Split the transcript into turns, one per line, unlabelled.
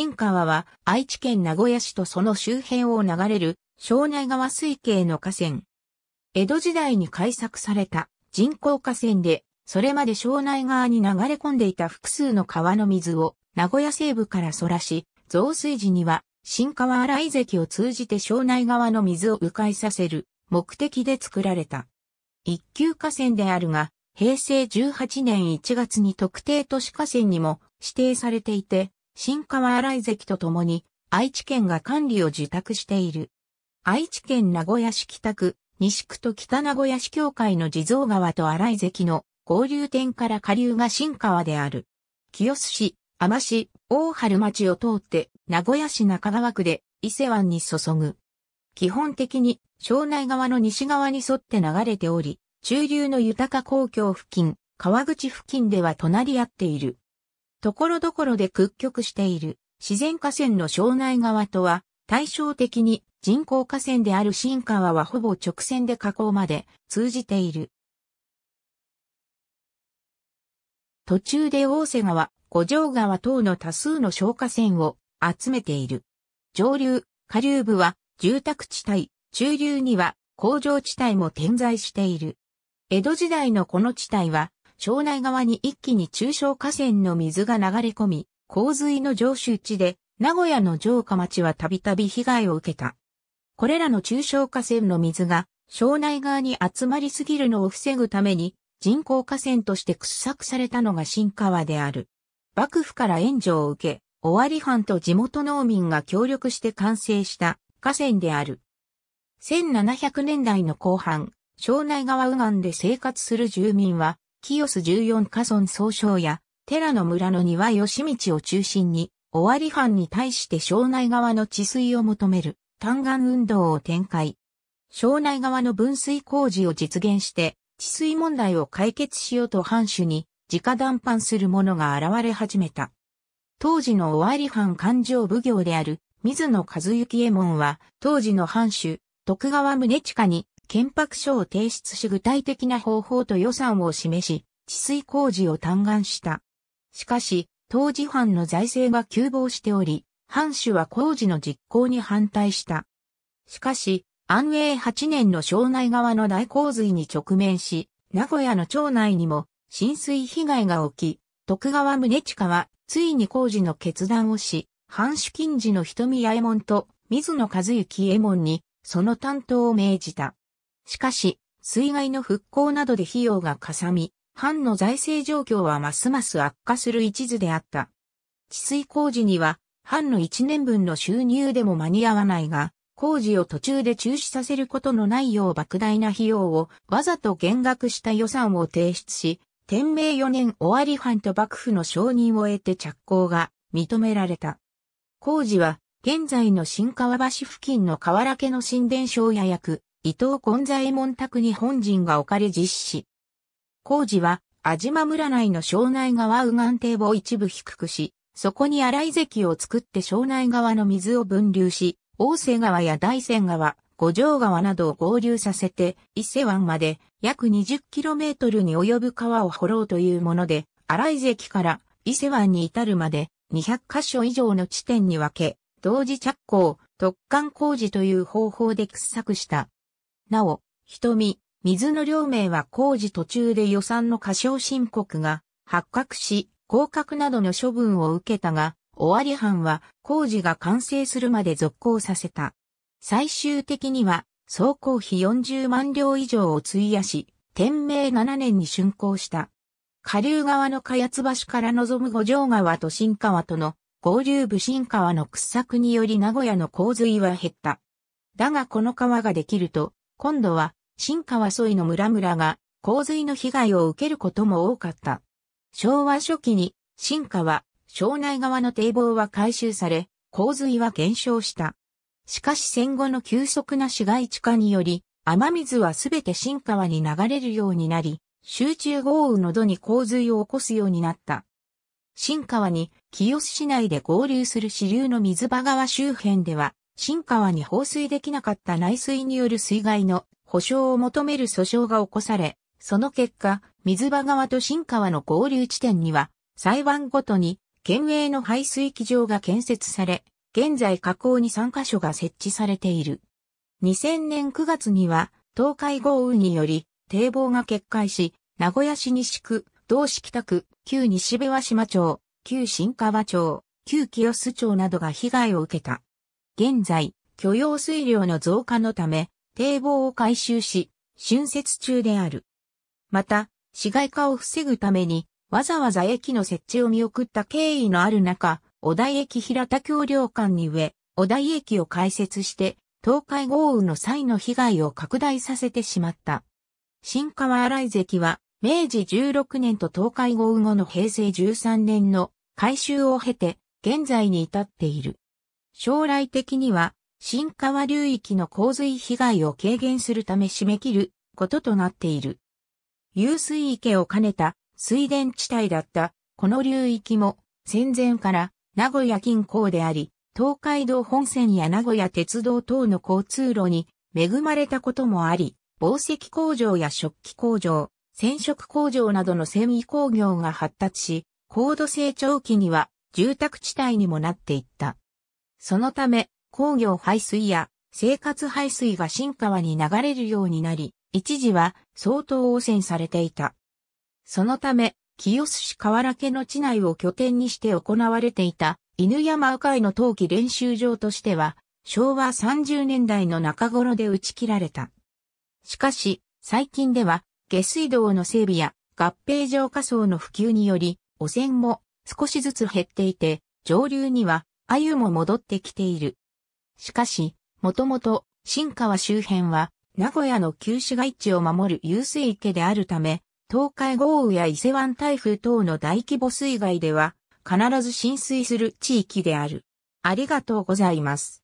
新川は愛知県名古屋市とその周辺を流れる庄内川水系の河川。江戸時代に開削された人工河川で、それまで庄内川に流れ込んでいた複数の川の水を名古屋西部からそらし、増水時には新川荒井関を通じて庄内川の水を迂回させる目的で作られた。一級河川であるが、平成18年1月に特定都市河川にも指定されていて、新川新井関と共に愛知県が管理を受託している。愛知県名古屋市北区、西区と北名古屋市協会の地蔵川と新井関の合流点から下流が新川である。清須市、天市、大春町を通って名古屋市中川区で伊勢湾に注ぐ。基本的に庄内川の西側に沿って流れており、中流の豊か公共付近、川口付近では隣り合っている。ところどころで屈曲している自然河川の庄内川とは対照的に人工河川である新川はほぼ直線で河口まで通じている。途中で大瀬川、五条川等の多数の消火栓を集めている。上流、下流部は住宅地帯、中流には工場地帯も点在している。江戸時代のこの地帯は庄内側に一気に中小河川の水が流れ込み、洪水の上州地で、名古屋の城下町はたびたび被害を受けた。これらの中小河川の水が、庄内側に集まりすぎるのを防ぐために、人工河川として掘削されたのが新川である。幕府から援助を受け、尾張藩と地元農民が協力して完成した河川である。1700年代の後半、庄内川右岸で生活する住民は、清洲14家村総称や、寺の村の庭義道を中心に、尾張藩に対して庄内側の治水を求める、単眼運動を展開。庄内側の分水工事を実現して、治水問題を解決しようと藩主に直談判する者が現れ始めた。当時の尾張藩勘定奉行である水野和幸右衛門は、当時の藩主、徳川宗近に建白書を提出し具体的な方法と予算を示し、治水工事を嘆願した。しかし、当時藩の財政が急防しており、藩主は工事の実行に反対した。しかし、安永8年の庄内側の大洪水に直面し、名古屋の町内にも浸水被害が起き、徳川宗近はついに工事の決断をし、藩主近次の瞳八右衛門と水野和幸右衛門にその担当を命じた。しかし、水害の復興などで費用がかさみ、藩の財政状況はますます悪化する一途であった。治水工事には、藩の1年分の収入でも間に合わないが、工事を途中で中止させることのないよう莫大な費用をわざと減額した予算を提出し、天明4年終わり藩と幕府の承認を得て着工が認められた。工事は現在の新川橋付近の河原家の神殿小屋役、伊藤権左衛門宅に本陣が置かれ実施。工事は、安島村内の庄内川右岸堤防を一部低くし、そこに荒井関を作って庄内川の水を分流し、大瀬川や大仙川、五条川などを合流させて、伊勢湾まで約 20km に及ぶ川を掘ろうというもので、荒井関から伊勢湾に至るまで200カ所以上の地点に分け、同時着工、突貫工事という方法で掘削した。なお、瞳、水の両名は工事途中で予算の過小申告が発覚し、降格などの処分を受けたが、尾張藩は工事が完成するまで続行させた。最終的には、総工費40万両以上を費やし、天明7年に竣工した。下流側の茅津橋から望む五条川と新川との合流部新川の掘削により名古屋の洪水は減った。だがこの川ができると、今度は新川沿いの村々が洪水の被害を受けることも多かった。昭和初期に新川、庄内側の堤防は改修され、洪水は減少した。しかし戦後の急速な市街地化により、雨水はすべて新川に流れるようになり、集中豪雨の度に洪水を起こすようになった。新川に清市内で合流する支流の水場川周辺では、新川に放水できなかった内水による水害の保障を求める訴訟が起こされ、その結果、水場川と新川の合流地点には、裁判ごとに、県営の排水機場が建設され、現在河口に3カ所が設置されている。2000年9月には、東海豪雨により、堤防が決壊し、名古屋市西区、同市北区、旧西部和島町、旧新川町、旧清洲町などが被害を受けた。現在、許容水量の増加のため、堤防を改修し、浚渫中である。また、市街化を防ぐために、わざわざ駅の設置を見送った経緯のある中、小台駅平田橋梁間に上、小台駅を開設して、東海豪雨の際の被害を拡大させてしまった。新川荒井関は、明治16年と東海豪雨後の平成13年の改修を経て、現在に至っている。将来的には、新川流域の洪水被害を軽減するため締め切ることとなっている。湧水池を兼ねた水田地帯だったこの流域も戦前から名古屋近郊であり、東海道本線や名古屋鉄道等の交通路に恵まれたこともあり、紡績工場や食器工場、染色工場などの繊維工業が発達し、高度成長期には住宅地帯にもなっていった。そのため、工業排水や生活排水が新川に流れるようになり、一時は相当汚染されていた。そのため、清須市河原家の地内を拠点にして行われていた犬山鵜飼の陶器練習場としては、昭和30年代の中頃で打ち切られた。しかし、最近では下水道の整備や合併浄化層の普及により、汚染も少しずつ減っていて、上流には鮎も戻ってきている。しかし、もともと、新川周辺は、名古屋の旧市街地を守る遊水池であるため、東海豪雨や伊勢湾台風等の大規模水害では、必ず浸水する地域である。ありがとうございます。